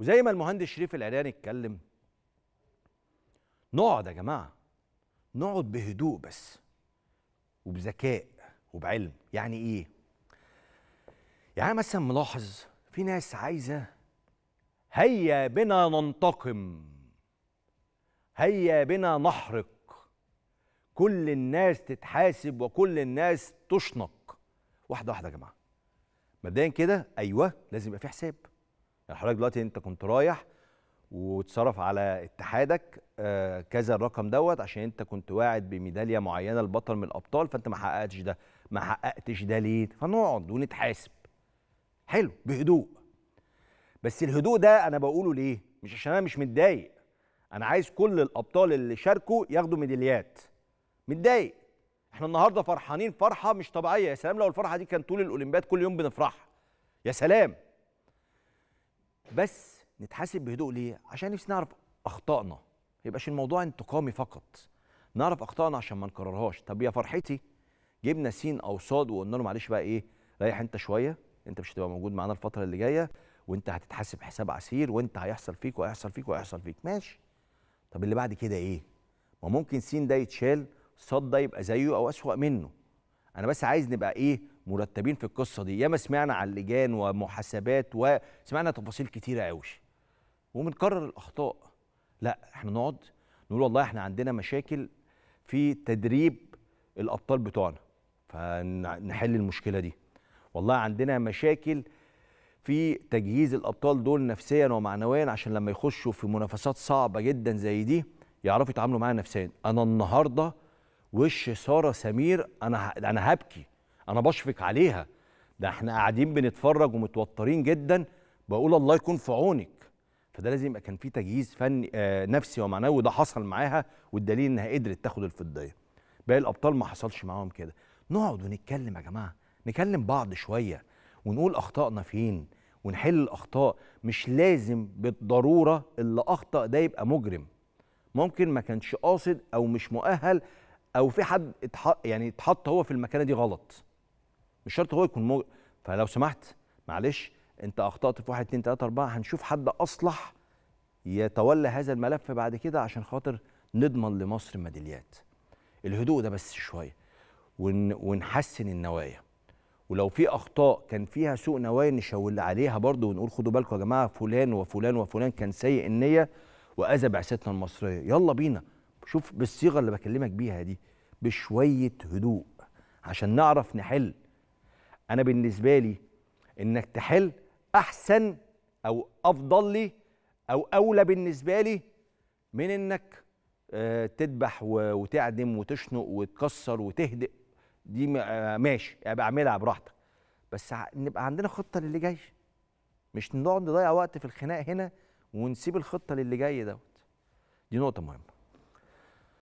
وزي ما المهندس شريف العرياني اتكلم نقعد يا جماعه نقعد بهدوء بس وبذكاء وبعلم يعني ايه يعني مثلا ملاحظ في ناس عايزه هيا بنا ننتقم هيا بنا نحرق كل الناس تتحاسب وكل الناس تشنق واحده واحده يا جماعه مبدئيا كده ايوه لازم يبقى في حساب يعني حضرتك دلوقتي انت كنت رايح وتصرف على اتحادك آه، كذا الرقم دوت عشان انت كنت واعد بميداليه معينه لبطل من الابطال فانت ما حققتش ده ما حققتش ده ليه فنقعد ونتحاسب حلو بهدوء بس الهدوء ده انا بقوله ليه مش عشان انا مش متضايق انا عايز كل الابطال اللي شاركوا ياخدوا ميداليات متضايق احنا النهارده فرحانين فرحه مش طبيعيه يا سلام لو الفرحه دي كان طول الاولمبياد كل يوم بنفرحها يا سلام بس نتحاسب بهدوء ليه عشان نفسي نعرف اخطائنا ما يبقاش الموضوع انتقامي فقط نعرف اخطائنا عشان ما نكررهاش طب يا فرحتي جبنا سين او صاد وقلنا له معلش بقى ايه ريح انت شويه انت مش هتبقى موجود معانا الفتره اللي جايه وانت هتتحاسب حساب عسير وانت هيحصل فيك وهيحصل فيك وهيحصل فيك ماشي طب اللي بعد كده ايه ما ممكن سين ده يتشال صاد ده يبقى زيه او اسوأ منه انا بس عايز نبقى ايه مرتبين في القصه دي ياما سمعنا على اللجان ومحاسبات وسمعنا تفاصيل كتيره قوي وبنكرر الاخطاء لا احنا نقعد نقول والله احنا عندنا مشاكل في تدريب الابطال بتوعنا فنحل المشكله دي والله عندنا مشاكل في تجهيز الابطال دول نفسيا ومعنويا عشان لما يخشوا في منافسات صعبه جدا زي دي يعرفوا يتعاملوا معاها نفسيا انا النهارده وش ساره سمير انا انا هبكي انا بشفق عليها ده احنا قاعدين بنتفرج ومتوترين جدا بقول الله يكون في عونك فده لازم يبقى كان في تجهيز فني آه نفسي ومعنوي وده حصل معاها والدليل انها قدرت تاخد الفضيه باقي الابطال ما حصلش معاهم كده نقعد ونتكلم يا جماعه نكلم بعض شويه ونقول اخطائنا فين ونحل الاخطاء مش لازم بالضروره اللي اخطا ده يبقى مجرم ممكن ما كانش قاصد او مش مؤهل او في حد يعني اتحط هو في المكانه دي غلط مش شرط هو يكون موجود فلو سمحت معلش انت اخطات في 1 2 3 4 هنشوف حد اصلح يتولى هذا الملف بعد كده عشان خاطر نضمن لمصر ميداليات الهدوء ده بس شويه ون... ونحسن النوايا ولو في اخطاء كان فيها سوء نوايا نشاور عليها برضه ونقول خدوا بالكم يا جماعه فلان وفلان وفلان كان سيء النيه واذى بعثتنا المصريه يلا بينا شوف بالصيغه اللي بكلمك بيها دي بشويه هدوء عشان نعرف نحل انا بالنسبه لي انك تحل احسن او افضل لي او اولى بالنسبه لي من انك آه، تذبح وتعدم وتشنق وتكسر وتهدئ دي آه، ماشي ابقى اعملها براحتك بس نبقى عندنا خطه للي جاي مش نقعد نضيع وقت في الخناق هنا ونسيب الخطه للي جاي دوت دي نقطه مهمه